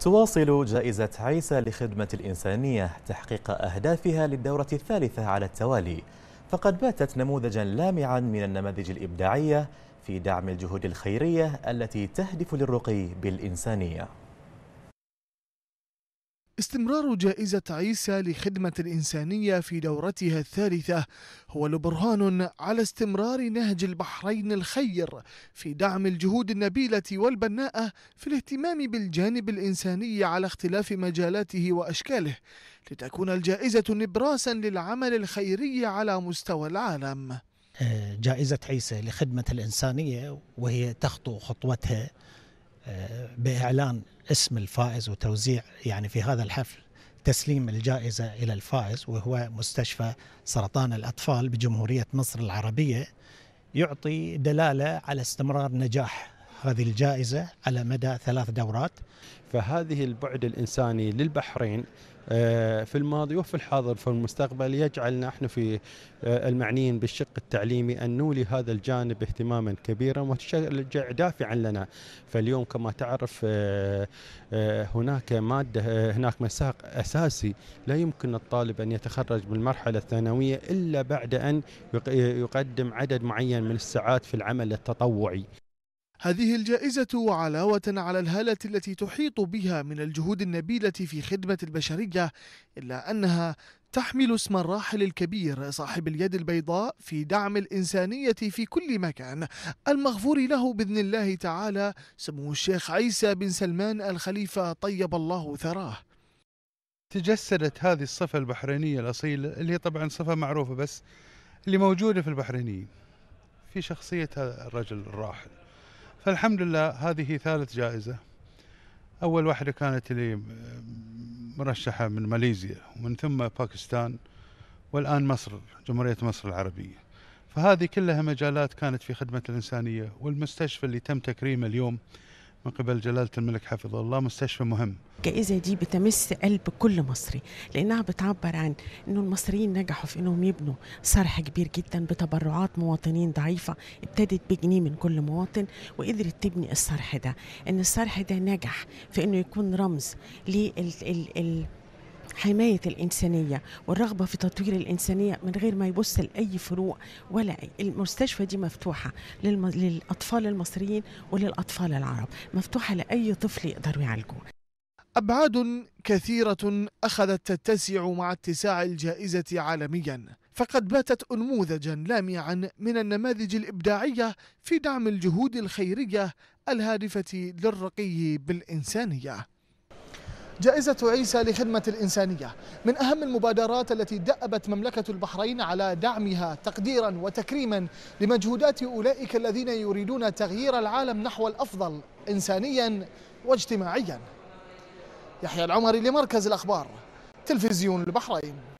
تواصل جائزة عيسى لخدمة الإنسانية تحقيق أهدافها للدورة الثالثة على التوالي فقد باتت نموذجا لامعا من النماذج الإبداعية في دعم الجهود الخيرية التي تهدف للرقي بالإنسانية استمرار جائزة عيسى لخدمة الإنسانية في دورتها الثالثة هو لبرهان على استمرار نهج البحرين الخير في دعم الجهود النبيلة والبناءة في الاهتمام بالجانب الإنساني على اختلاف مجالاته وأشكاله لتكون الجائزة نبراسا للعمل الخيري على مستوى العالم آه، جائزة عيسى لخدمة الإنسانية وهي تخطو خطوتها باعلان اسم الفائز وتوزيع يعني في هذا الحفل تسليم الجائزه الى الفائز وهو مستشفى سرطان الاطفال بجمهوريه مصر العربيه يعطي دلاله على استمرار نجاح هذه الجائزة على مدى ثلاث دورات فهذه البعد الإنساني للبحرين آه، في الماضي وفي الحاضر وفي المستقبل يجعلنا نحن في آه، المعنيين بالشق التعليمي أن نولي هذا الجانب اهتماما كبيرا وتشجع دافعا لنا فاليوم كما تعرف آه، هناك مادة هناك مساق أساسي لا يمكن الطالب أن يتخرج من المرحلة الثانوية إلا بعد أن يقدم عدد معين من الساعات في العمل التطوعي هذه الجائزة وعلاوة على الهالة التي تحيط بها من الجهود النبيلة في خدمة البشرية إلا أنها تحمل اسم الراحل الكبير صاحب اليد البيضاء في دعم الإنسانية في كل مكان المغفور له بإذن الله تعالى سمو الشيخ عيسى بن سلمان الخليفة طيب الله ثراه تجسدت هذه الصفة البحرينية الأصيلة اللي هي طبعا صفة معروفة بس اللي موجودة في البحرينيين في شخصية هذا الرجل الراحل فالحمد لله هذه ثالث جائزة أول واحدة كانت لي آه، مرشحة من ماليزيا ومن ثم باكستان والآن مصر جمهورية مصر العربية فهذه كلها مجالات كانت في خدمة الإنسانية والمستشفى اللي تم تكريمه اليوم من قبل جلالة الملك حفظه الله مستشفى مهم الجائزة دي بتمس قلب كل مصري لأنها بتعبر عن أنه المصريين نجحوا في أنهم يبنوا صرح كبير جدا بتبرعات مواطنين ضعيفة ابتدت بجنيه من كل مواطن وقدرت تبني الصرح ده أن الصرح ده نجح في أنه يكون رمز لل حماية الإنسانية والرغبة في تطوير الإنسانية من غير ما يبص لأي فروق ولا أي المستشفى دي مفتوحة للم... للأطفال المصريين وللأطفال العرب مفتوحة لأي طفل يقدروا يعالجوه أبعاد كثيرة أخذت تتسع مع اتساع الجائزة عالميا فقد باتت أنموذجا لامعا من النماذج الإبداعية في دعم الجهود الخيرية الهادفة للرقي بالإنسانية جائزة عيسى لخدمة الإنسانية من أهم المبادرات التي دأبت مملكة البحرين على دعمها تقديرا وتكريما لمجهودات أولئك الذين يريدون تغيير العالم نحو الأفضل إنسانيا واجتماعيا يحيى العمري لمركز الأخبار تلفزيون البحرين